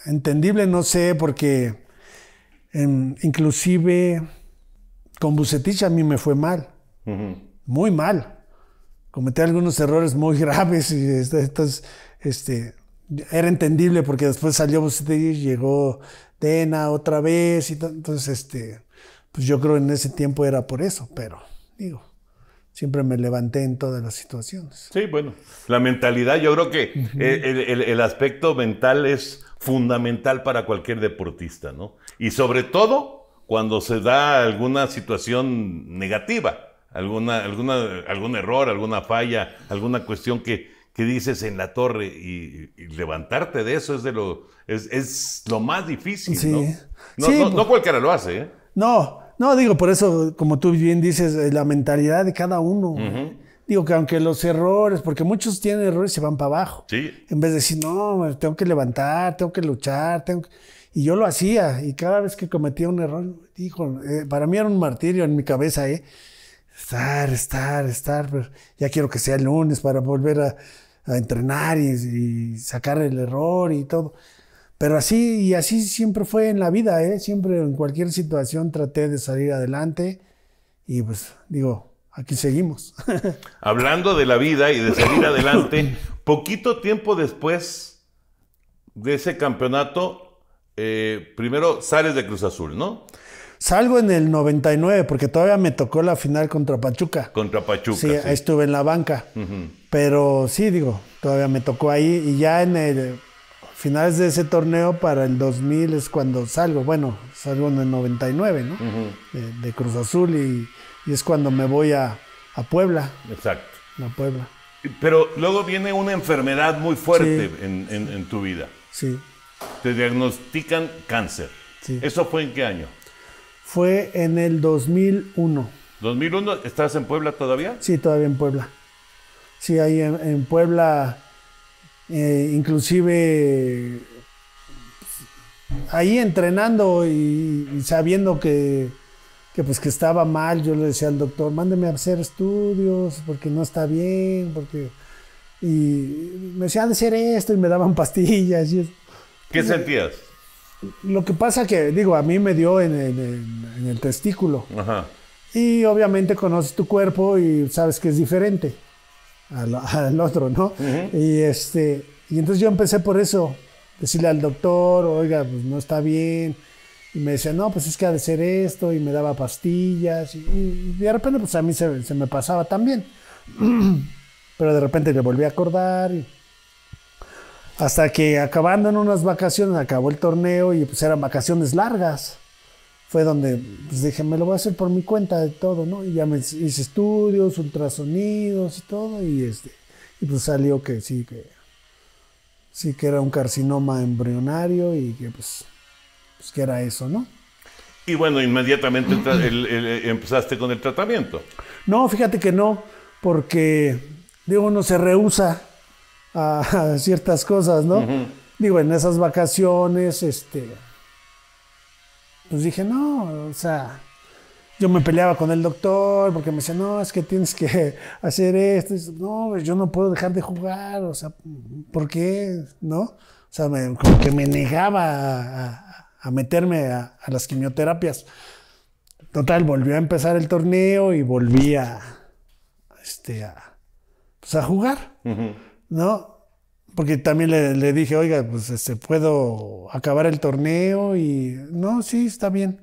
entendible, no sé, porque em, inclusive con Bucetich a mí me fue mal, muy mal cometí algunos errores muy graves y entonces este, era entendible porque después salió y llegó Tena otra vez y entonces este, pues yo creo en ese tiempo era por eso, pero digo, siempre me levanté en todas las situaciones. Sí, bueno, la mentalidad, yo creo que eh, el, el, aspecto mental es fundamental para cualquier deportista, ¿no? Y sobre todo cuando se da alguna situación negativa alguna, alguna, algún error, alguna falla, alguna cuestión que, dices en la torre y, levantarte de eso es de lo es, lo más difícil, ¿no? No, pues. cualquiera lo hace, ¿eh? No, no, digo, por eso, como tú bien dices, eh, la mentalidad de cada uno. Digo que aunque los errores, porque muchos tienen errores y se van para abajo. En vez de decir, no, tengo que levantar, tengo que luchar, tengo Y yo lo hacía, y cada vez que cometía un error, dijo, eh, para mí era un martirio en mi cabeza, ¿eh? estar, estar, estar. ya quiero que sea el lunes para volver a, entrenar y, sacar el error y todo. Pero así, y así siempre fue en la vida, ¿eh? Siempre en cualquier situación traté de salir adelante y pues digo, aquí seguimos. Hablando de la vida y de salir adelante, poquito tiempo después de ese campeonato, eh, primero sales de Cruz Azul, ¿no? Salgo en el 99 porque todavía me tocó la final contra Pachuca. Contra Pachuca. Sí, estuve en la banca. Pero sí, digo, todavía me tocó ahí y ya en el finales de ese torneo para el 2000 es cuando salgo, bueno, salgo en el 99, ¿no? de, Cruz Azul y, es cuando me voy a, Puebla. Exacto. A Puebla. Pero luego viene una enfermedad muy fuerte en, en, tu vida. Sí. Te diagnostican cáncer. Sí. ¿Eso fue en qué año? fue en el 2001. ¿2001? ¿Estás en Puebla todavía? Sí, todavía en Puebla. Sí, ahí en, Puebla, eh, inclusive pues, ahí entrenando y, sabiendo que, pues que estaba mal, yo le decía al doctor, mándeme a hacer estudios porque no está bien, porque... Y me decía, de hacer esto y me daban pastillas. Y ¿Qué sentías? Lo que pasa que, digo, a mí me dio en, el testículo. Ajá. Y obviamente conoces tu cuerpo y sabes que es diferente al, otro, ¿no? Y este, y entonces yo empecé por eso, decirle al doctor, oiga, pues no está bien. Y me decía, no, pues es que ha de ser esto, y me daba pastillas, y, de repente pues a mí se, se me pasaba también. Pero de repente le volví a acordar y hasta que acabando en unas vacaciones, acabó el torneo y pues eran vacaciones largas. Fue donde pues, dije, me lo voy a hacer por mi cuenta de todo, ¿no? Y ya me hice estudios, ultrasonidos y todo, y este, y pues salió que sí, que sí que era un carcinoma embrionario y que pues, pues que era eso, ¿no? Y bueno, inmediatamente empezaste con el tratamiento. No, fíjate que no, porque digo, uno se rehúsa a, ciertas cosas, ¿no? Digo, en esas vacaciones, este, pues dije, no, o sea, yo me peleaba con el doctor porque me decía, no, es que tienes que hacer esto. no, yo no puedo dejar de jugar, o sea, ¿por qué? ¿No? O sea, como que me negaba a, meterme a, las quimioterapias. Total, volvió a empezar el torneo y volví a, este, a, pues, jugar. ¿no? Porque también le, dije, oiga, pues se este, puedo acabar el torneo y no, sí, está bien.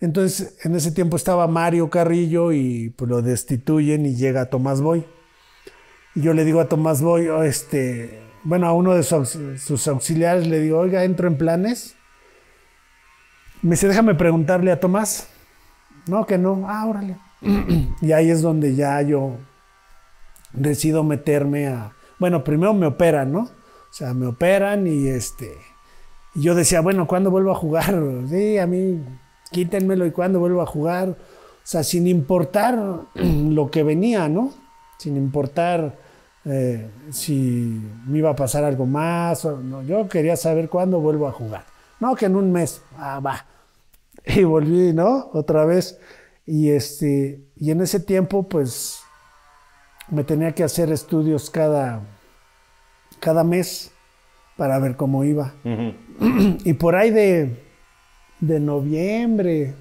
Entonces, en ese tiempo estaba Mario Carrillo y pues, lo destituyen y llega Tomás Boy. Y yo le digo a Tomás Boy, oh, este, bueno, a uno de sus, sus auxiliares le digo, oiga, entro en planes. Me dice, déjame preguntarle a Tomás. No, que no. Ah, órale. y ahí es donde ya yo decido meterme a, bueno, primero me operan, ¿no? O sea, me operan y este. yo decía, bueno, ¿cuándo vuelvo a jugar? Sí, a mí, quítenmelo y cuándo vuelvo a jugar. O sea, sin importar lo que venía, ¿no? Sin importar eh, si me iba a pasar algo más. O, no. Yo quería saber cuándo vuelvo a jugar. No, que en un mes. Ah, va. Y volví, ¿no? Otra vez. Y, este, y en ese tiempo, pues me tenía que hacer estudios cada, cada mes para ver cómo iba. y por ahí de, de noviembre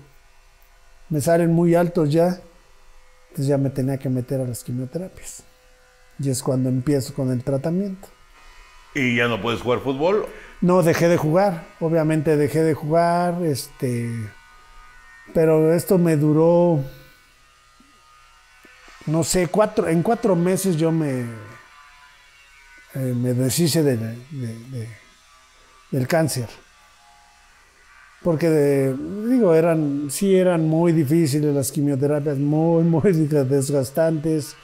me salen muy altos ya. Entonces ya me tenía que meter a las quimioterapias. Y es cuando empiezo con el tratamiento. ¿Y ya no puedes jugar fútbol? No, dejé de jugar. Obviamente dejé de jugar. Este. Pero esto me duró no sé, cuatro, en cuatro meses yo me, eh, me deshice de, del cáncer. Porque, digo, eran, sí eran muy difíciles las quimioterapias, muy, muy desgastantes.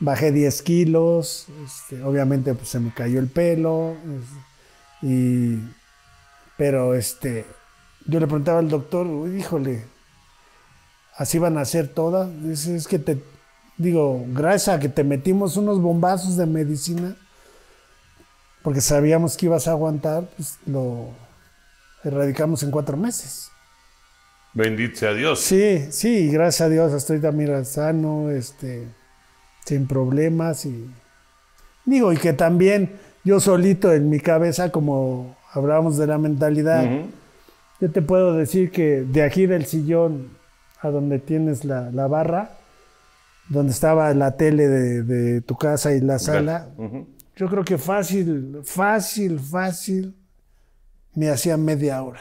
Bajé 10 kilos, este, obviamente pues, se me cayó el pelo. y, pero este, yo le preguntaba al doctor, híjole, así van a ser todas. Dice, es que te, digo, gracias a que te metimos unos bombazos de medicina, porque sabíamos que ibas a aguantar, pues lo erradicamos en cuatro meses. Bendito a Dios. Sí, sí, gracias a Dios estoy también sano, este, sin problemas y digo, y que también yo solito en mi cabeza, como hablábamos de la mentalidad, yo te puedo decir que de aquí del sillón a donde tienes la barra, donde estaba la tele de, tu casa y la sala, yo creo que fácil, fácil, fácil, me hacía media hora.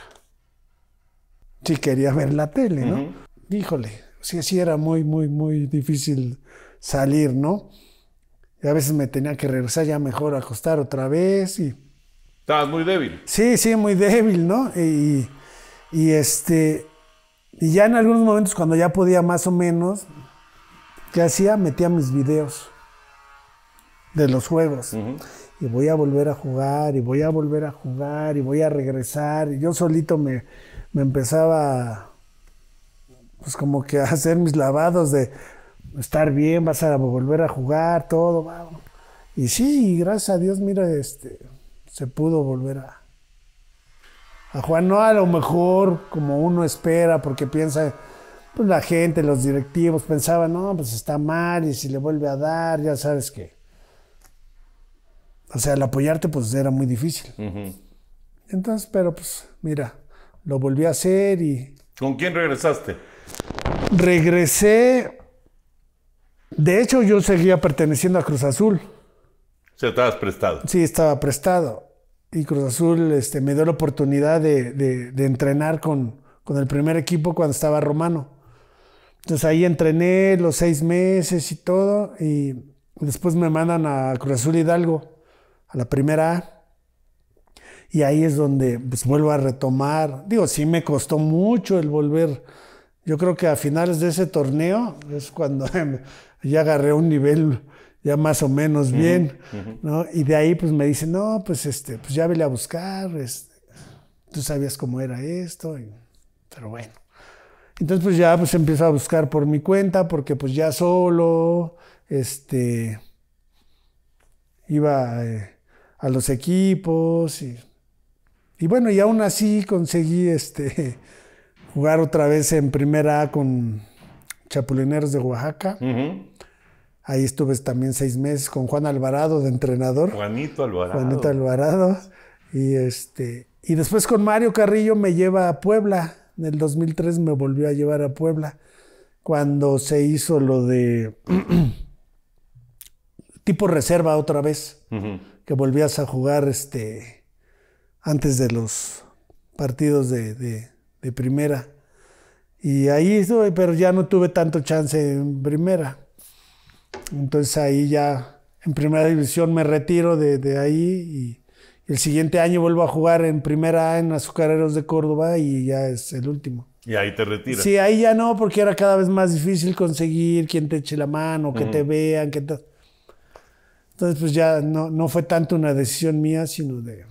Si quería ver la tele, ¿no? Híjole, sí, sí era muy, muy, muy difícil salir, ¿no? Y a veces me tenía que regresar ya mejor acostar otra vez y... Estabas muy débil. Sí, sí, muy débil, ¿no? Y, y este... Y ya en algunos momentos cuando ya podía más o menos, ¿Qué hacía? Metía mis videos de los juegos. Y voy a volver a jugar, y voy a volver a jugar, y voy a regresar. Y yo solito me, me empezaba, pues como que a hacer mis lavados de estar bien, vas a volver a jugar, todo. Y sí, gracias a Dios, mira, este, se pudo volver a, a juan No a lo mejor como uno espera, porque piensa pues la gente, los directivos pensaban, no, pues está mal y si le vuelve a dar, ya sabes que. O sea, el apoyarte pues era muy difícil. Entonces, pero pues mira, lo volví a hacer y... ¿Con quién regresaste? Regresé... De hecho, yo seguía perteneciendo a Cruz Azul. O sea, estabas prestado. Sí, estaba prestado. Y Cruz Azul este, me dio la oportunidad de, de entrenar con, con el primer equipo cuando estaba Romano. Entonces ahí entrené los seis meses y todo, y después me mandan a Cruz Azul Hidalgo, a la primera A. Y ahí es donde pues, vuelvo a retomar. Digo, sí me costó mucho el volver. Yo creo que a finales de ese torneo es cuando em, ya agarré un nivel ya más o menos bien, ¿no? Y de ahí pues me dicen, no, pues este, pues ya vele a buscar, este". tú sabías cómo era esto, pero bueno. Entonces pues ya pues empiezo a buscar por mi cuenta porque pues ya solo, este, iba eh, a los equipos y, bueno, y aún así conseguí este, jugar otra vez en primera A con Chapulineros de Oaxaca. Ahí estuve también seis meses con Juan Alvarado de entrenador. Juanito Alvarado. Juanito Alvarado. Y, este, y después con Mario Carrillo me lleva a Puebla. En el 2003 me volvió a llevar a Puebla cuando se hizo lo de tipo reserva otra vez, que volvías a jugar este antes de los partidos de, primera. Y ahí pero ya no tuve tanto chance en primera. Entonces ahí ya en primera división me retiro de, de ahí el siguiente año vuelvo a jugar en primera en Azucareros de Córdoba y ya es el último. Y ahí te retiras. Sí, ahí ya no, porque era cada vez más difícil conseguir quien te eche la mano, que te vean, que Entonces, pues ya no, fue tanto una decisión mía, sino de,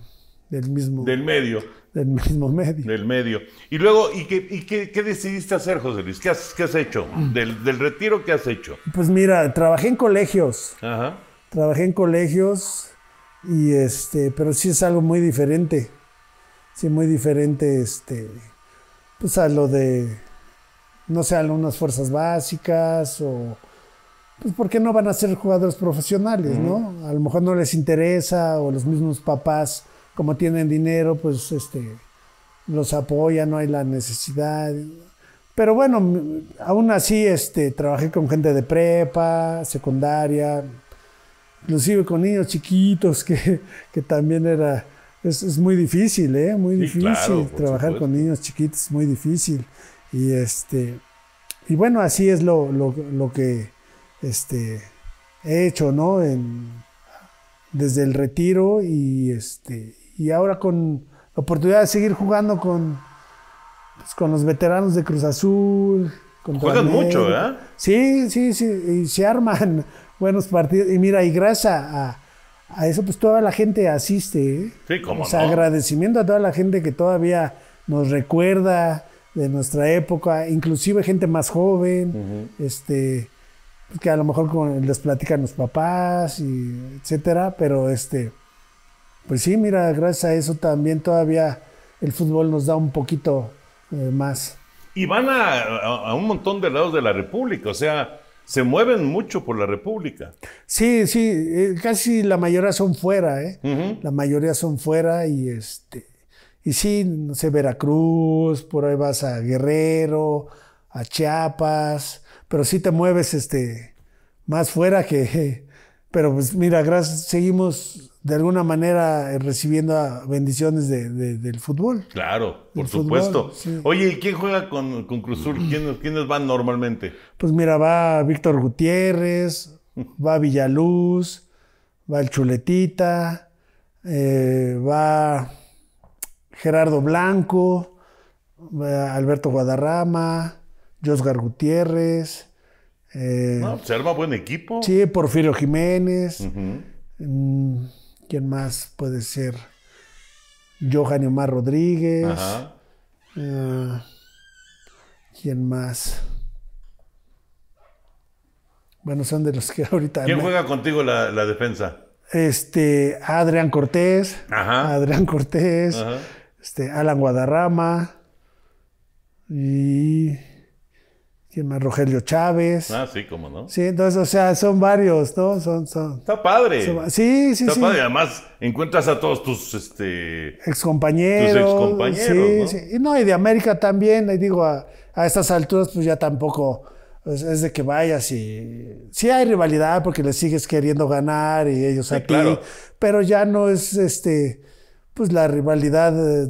del mismo... Del medio. Del mismo medio. Del medio. Y luego, ¿y qué, decidiste hacer, José Luis? ¿Qué has, hecho? Mm. Del, del, retiro, ¿qué has hecho? Pues mira, trabajé en colegios. Trabajé en colegios. Y este, pero sí es algo muy diferente. Sí, muy diferente este, pues a lo de, no sé, algunas fuerzas básicas o, pues porque no van a ser jugadores profesionales, ¿no? A lo mejor no les interesa o los mismos papás, como tienen dinero, pues este, los apoyan, no hay la necesidad. Pero bueno, aún así este, trabajé con gente de prepa, secundaria, inclusive con niños chiquitos, que, también era, es, muy difícil, ¿eh? Muy difícil. Trabajar con niños chiquitos es muy difícil. Y este, y bueno, así es lo, que este, he hecho, ¿no? En, desde el retiro y este, y ahora con la oportunidad de seguir jugando con, pues, con los veteranos de Cruz Azul. Juegan mucho, ¿verdad? Sí, sí, sí, y se arman buenos partidos. Y mira, y gracias a, eso, pues toda la gente asiste. ¿eh? Sí, como. Pues, o sea, agradecimiento a toda la gente que todavía nos recuerda de nuestra época, inclusive gente más joven, este, que a lo mejor les platican los papás, y etcétera, pero este, pues sí, mira, gracias a eso también todavía el fútbol nos da un poquito eh, más. Y van a un montón de lados de la República, o sea, se mueven mucho por la República. Sí, sí, eh, casi la mayoría son fuera, ¿eh? La mayoría son fuera y este. Y sí, no sé, Veracruz, por ahí vas a Guerrero, a Chiapas, pero sí te mueves este, más fuera que. Pero pues mira, gracias, seguimos de alguna manera eh, recibiendo ah, bendiciones del fútbol. Claro, por supuesto. Oye, ¿y quién juega con, con Cruzur? ¿Quiénes, van normalmente? Pues mira, va Víctor Gutiérrez, va Villaluz, va el Chuletita, eh, va Gerardo Blanco, va Alberto Guadarrama, Josgar Gutiérrez. Eh, no, pues se buen equipo. Sí, Porfirio Jiménez. ¿Quién más puede ser? Johan Omar Rodríguez. Ajá. Ah, ¿Quién más? Bueno, son de los que ahorita. ¿Quién juega contigo la, defensa? Este, Adrián Cortés. Adrián Cortés. Este, Alan Guadarrama. Y. ¿Quién más? Rogelio Chávez. Ah, sí, cómo no. Sí, entonces, o sea, son varios, ¿no? Son, son. Está padre. Sí, sí, sí, Está padre. Además, encuentras a todos tus este, excompañeros. Tus excompañeros. Sí, ¿no? sí. Y no, y de América también, y digo, a, estas alturas, pues ya tampoco. es de que vayas y. Sí hay rivalidad porque le sigues queriendo ganar y ellos a ti. Claro. Pero ya no es este. Pues la rivalidad. Eh,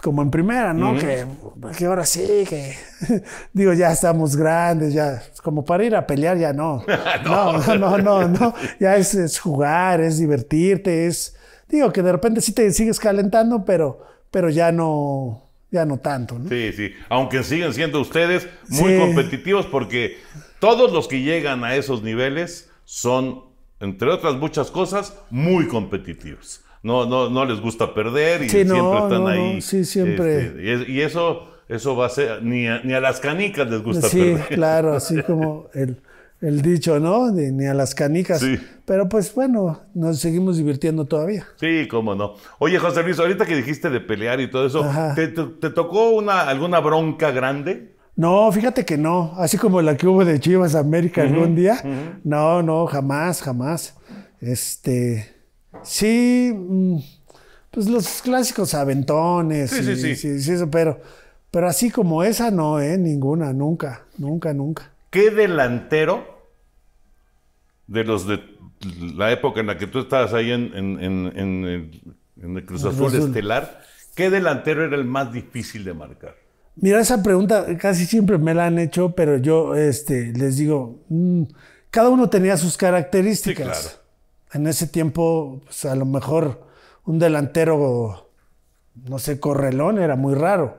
como en primera, ¿no? que, ahora sí, que digo, ya estamos grandes, ya como para ir a pelear, ya no. no. no, no, no, ya es, jugar, es divertirte, es, digo, que de repente sí te sigues calentando, pero, pero ya no, ya no tanto, ¿no? Sí, sí, aunque siguen siendo ustedes muy competitivos porque todos los que llegan a esos niveles son, entre otras muchas cosas, muy competitivos no, no, no les gusta perder y siempre están ahí. sí, siempre. Este, y eso, eso va a ser, ni a, las canicas les gusta perder. Sí, claro, así como el, dicho, ¿no? Ni, a las canicas. Pero pues bueno, nos seguimos divirtiendo todavía. Sí, cómo no. Oye, José Luis, ahorita que dijiste de pelear y todo eso, ¿te, tocó una, alguna bronca grande? No, fíjate que no. Así como la que hubo de Chivas América algún día. No, no, jamás, jamás. Este Sí, mm, pues los clásicos aventones. Sí, sí, sí. eso, pero, pero así como esa, no, ¿eh? Ninguna, nunca, nunca, nunca. ¿Qué delantero de los de la época en la que tú estabas ahí en, en, en, el, Cruz Azul, Estelar, qué delantero era el más difícil de marcar? Mira, esa pregunta casi siempre me la han hecho, pero yo este, les digo, mm, cada uno tenía sus características en ese tiempo, pues, a lo mejor un delantero, no sé, correlón era muy raro,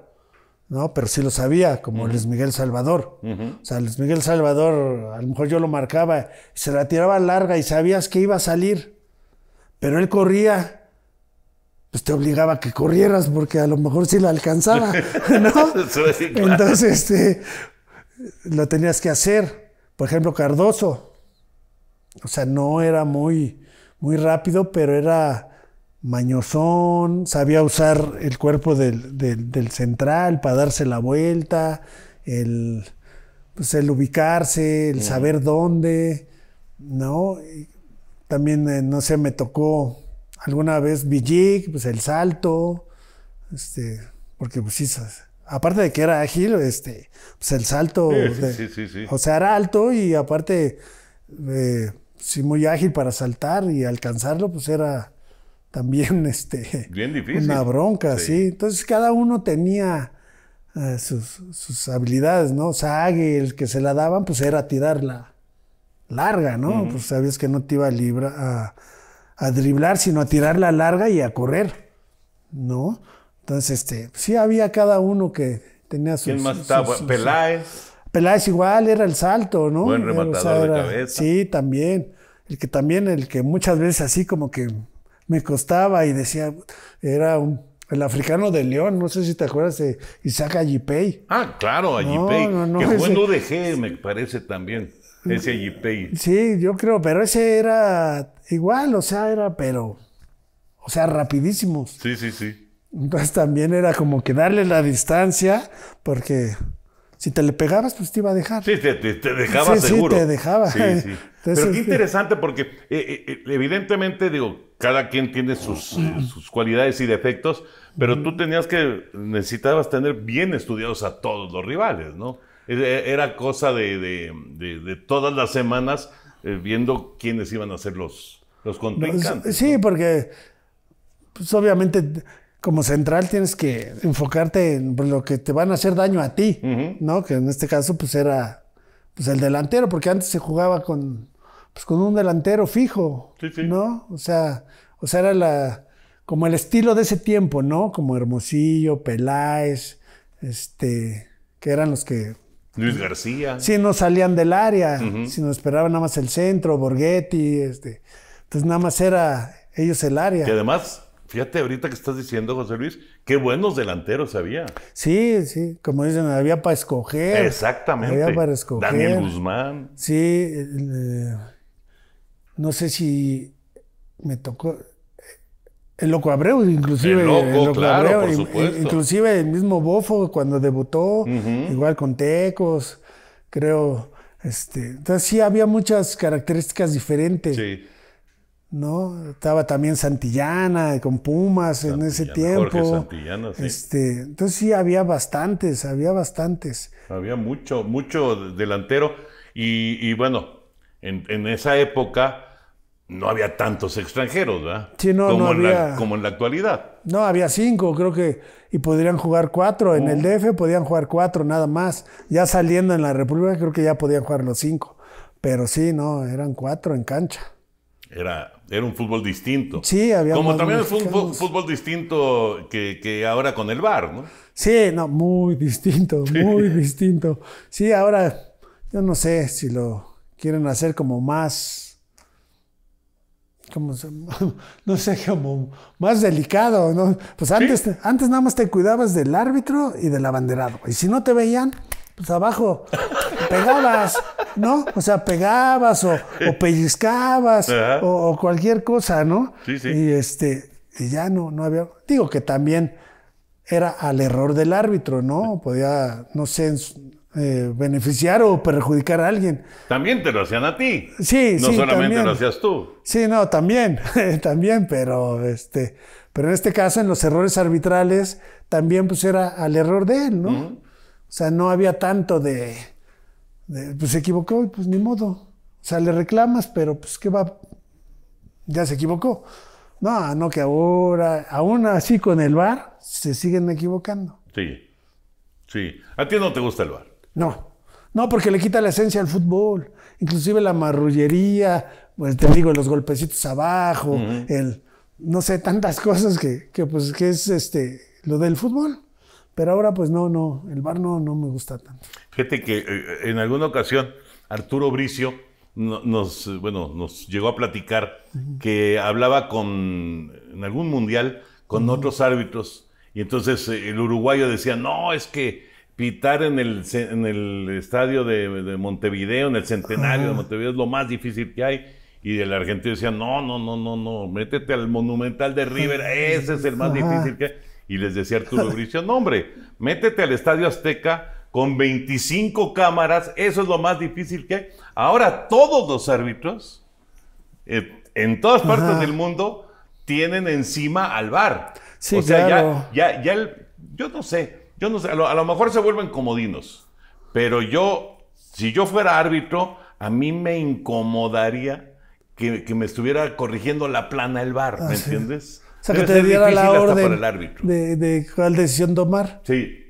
¿no? Pero sí lo sabía, como Luis Miguel Salvador. O sea, Luis Miguel Salvador, a lo mejor yo lo marcaba, se la tiraba larga y sabías que iba a salir, pero él corría. Pues te obligaba a que corrieras porque a lo mejor sí la alcanzaba, ¿no? Entonces, este, lo tenías que hacer. Por ejemplo, Cardoso, o sea, no era muy, muy rápido, pero era mañosón, sabía usar el cuerpo del, central para darse la vuelta, el, pues, el ubicarse, el saber dónde, ¿no? también, eh, no sé, me tocó alguna vez Villig, pues el salto, este, porque pues sí, aparte de que era ágil, este, pues el salto, sí, sí, o sea, era alto y aparte sí muy ágil para saltar y alcanzarlo, pues era también este, una bronca, sí. Entonces cada uno tenía eh, sus, habilidades, ¿no? O sea el que se la daban, pues era tirarla larga, ¿no? Pues sabías que no te iba a, libra, a, driblar, sino a tirarla larga y a correr, ¿no? Entonces, este, sí había cada uno que tenía sus... ¿Quién Peláez igual era el salto, ¿no? Buen eh, rematador de cabeza. Sí, también. El que también, el que muchas veces así como que me costaba y decía, era el africano de León, no sé si te acuerdas de Isaac Ayipey. Ah, claro, Ayipey. que fue en UDG, me parece también. Ese Ayipey. Sí, yo creo, pero ese era igual, o sea, era, pero, o sea, rapidísimos. Sí, sí, sí. Entonces también era como que darle la distancia, porque si te le pegabas, pues te iba a dejar. Sí, te, dejaba seguro. Sí, te dejaba. Sí, Pero qué este, interesante porque eh, eh, eh, evidentemente, digo, cada quien tiene sus, cualidades y defectos, pero tú tenías que, necesitabas tener bien estudiados a todos los rivales, ¿no? Era cosa de, de, todas las semanas viendo quiénes iban a ser los, los Sí, porque pues, obviamente como central tienes que enfocarte en pues, lo que te van a hacer daño a ti, ¿no? Que en este caso pues era pues el delantero, porque antes se jugaba con pues con un delantero fijo, ¿no? O sea, o sea, era la como el estilo de ese tiempo, ¿no? Como Hermosillo, Peláez, este, que eran los que Luis García. Sí, no salían del área, Si nos sino esperaban nada más el centro, Borghetti, este. Entonces nada más era ellos el área. Y además Fíjate ahorita que estás diciendo, José Luis, qué buenos delanteros había. Sí, sí, como dicen, había para escoger. Exactamente. Había para escoger. Daniel Guzmán. Sí, eh, no sé si me tocó. Eh, el Loco Abreu, inclusive. El Loco, Abreu, Inclusive el mismo Bofo cuando debutó, igual con Tecos, creo. Este, entonces sí había muchas características diferentes. Sí. ¿no? Estaba también Santillana con Pumas en ese tiempo. Jorge Santillana, sí. Este, entonces sí había bastantes, había bastantes. Había mucho, mucho delantero y, bueno, en, esa época no había tantos extranjeros, ¿verdad? como, en la, como en la actualidad. No, había cinco, creo que, y podrían jugar cuatro. En el uh. DF podían jugar cuatro nada más. Ya saliendo en la República creo que ya podían jugar los cinco. Pero sí, no, eran cuatro en cancha. Era era un fútbol distinto. Sí, había Como también fue un fútbol distinto que, ahora con el bar, ¿no? Sí, no, muy distinto, muy distinto. Sí, ahora yo no sé si lo quieren hacer como más. no sé, como más delicado, ¿no? Pues antes, antes nada más te cuidabas del árbitro y del abanderado. Y si no te veían, pues abajo. Pegabas, ¿no? O sea, pegabas o, pellizcabas o, cualquier cosa, ¿no? Sí, sí. Y este, y ya no, no había. Digo que también era al error del árbitro, ¿no? Podía, no sé, eh, beneficiar o perjudicar a alguien. También te lo hacían a ti. Sí, no sí. No solamente lo hacías tú. Sí, no, también, también, pero este, pero en este caso, en los errores arbitrales, también pues era al error de él, ¿no? O sea, no había tanto de, pues se equivocó y pues ni modo. O sea, le reclamas, pero pues qué va, ya se equivocó. No, no que ahora, aún así con el bar, se siguen equivocando. Sí, sí. ¿A ti no te gusta el bar? No, no, porque le quita la esencia al fútbol. Inclusive la marrullería, pues te digo, los golpecitos abajo, el, no sé, tantas cosas que, que pues que es este, lo del fútbol. Pero ahora pues no, no, el bar no, no me gusta tanto. Fíjate que eh, en alguna ocasión Arturo Bricio nos, bueno, nos llegó a platicar que hablaba con, en algún mundial con otros árbitros y entonces eh, el uruguayo decía, no, es que pitar en el, en el estadio de, Montevideo, en el centenario de Montevideo es lo más difícil que hay. Y el argentino decía, no, no, no, no, no, métete al monumental de River, ese es el más difícil que hay. Y les decía Arturo Bricio, no hombre, métete al Estadio Azteca con 25 cámaras, eso es lo más difícil que hay. Ahora todos los árbitros eh, en todas partes del mundo tienen encima al bar. Sí, o sea, claro. ya, ya, ya yo no sé, yo no sé, a lo, mejor se vuelven comodinos, pero yo, si yo fuera árbitro, a mí me incomodaría que, me estuviera corrigiendo la plana el bar, ¿me ah, entiendes? O sea, que te diera la orden De, de cuál decisión tomar. Sí.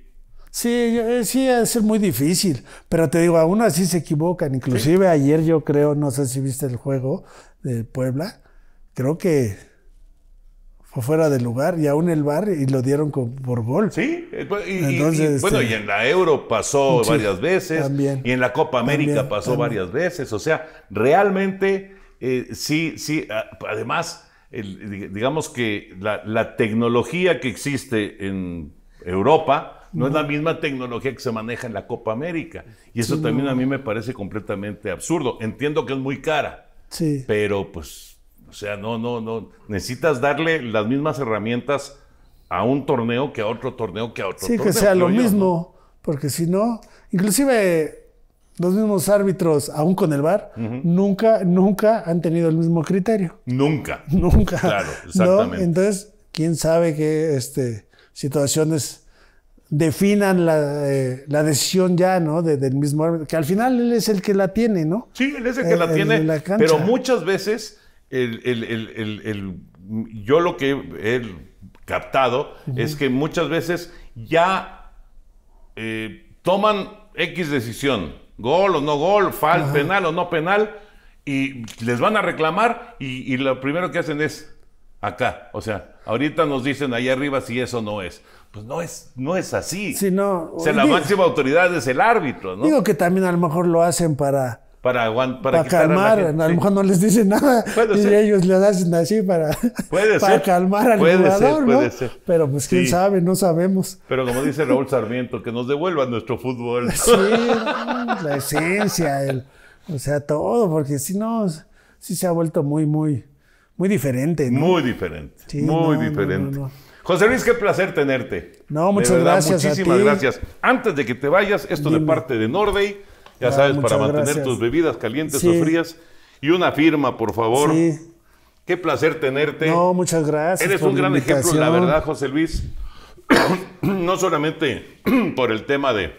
Sí, eh, sí, es ser muy difícil, pero te digo, aún así se equivocan. Inclusive ayer yo creo, no sé si viste el juego de Puebla, creo que fue fuera de lugar y aún el bar y lo dieron por gol. Sí, eh, pues, y, este, bueno, y en la Euro pasó varias veces, también, y en la Copa América pasó varias veces, o sea, realmente, eh, sí, sí, ah, además digamos que la, tecnología que existe en Europa no, es la misma tecnología que se maneja en la Copa América. Y eso también a mí me parece completamente absurdo. Entiendo que es muy cara, sí. pero pues, o sea, no, no, no. Necesitas darle las mismas herramientas a un torneo que a otro torneo que a otro sí, torneo. Sí, que sea lo mismo, porque si no, inclusive los mismos árbitros, aún con el VAR, nunca, nunca han tenido el mismo criterio. Nunca. Nunca. Claro, exactamente. Entonces, quién sabe qué este, situaciones definan la, eh, decisión ya, ¿no? del mismo árbitro, que al final él es el que la tiene, ¿no? Sí, él es el que eh, la tiene. pero muchas veces, el, yo lo que he captado es que muchas veces ya eh, toman X decisión Gol o no gol, fal, penal o no penal. Y les van a reclamar y, lo primero que hacen es acá. O sea, ahorita nos dicen ahí arriba si eso no es. Pues no es, no es así. sea, la máxima autoridad es el árbitro, ¿no? Digo que también a lo mejor lo hacen para para, para, calmar, a, lo mejor no les dice nada y ellos le hacen así para, para calmar al jugador, Pero pues quién sabe, no sabemos. Pero como dice Raúl Sarmiento, que nos devuelva nuestro fútbol. la esencia, el, o sea, todo, porque si no, sí se ha vuelto muy, muy, muy diferente. Muy diferente, muy diferente. José Luis, qué placer tenerte. No, muchas gracias. Muchísimas gracias. Antes de que te vayas, esto de parte de Norday ya ah, sabes, para mantener tus bebidas calientes o frías. Y una firma, por favor. Qué placer tenerte. No, muchas gracias. Eres un gran ejemplo, la verdad, José Luis. no solamente por el tema de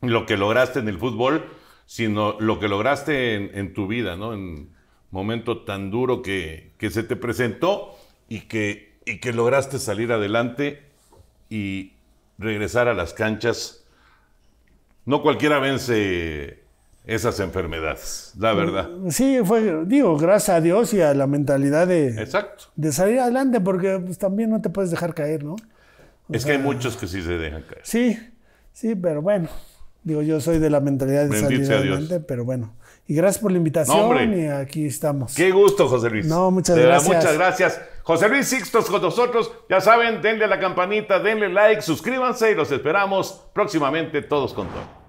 lo que lograste en el fútbol, sino lo que lograste en, tu vida, ¿no? En momento tan duro que, se te presentó y que lograste salir adelante y regresar a las canchas no cualquiera vence esas enfermedades, la verdad. Mm, sí, fue, digo, gracias a Dios y a la mentalidad de, de salir adelante, porque pues, también no te puedes dejar caer, ¿no? es que hay muchos que sí se dejan caer. Sí, sí, pero bueno. Digo, yo soy de la mentalidad de salir adelante, pero bueno. Y gracias por la invitación y aquí estamos. Qué gusto, José Luis. No, muchas gracias. muchas gracias. José Luis Sixtos con nosotros. Ya saben, denle a la campanita, denle like, suscríbanse y los esperamos próximamente todos con todo.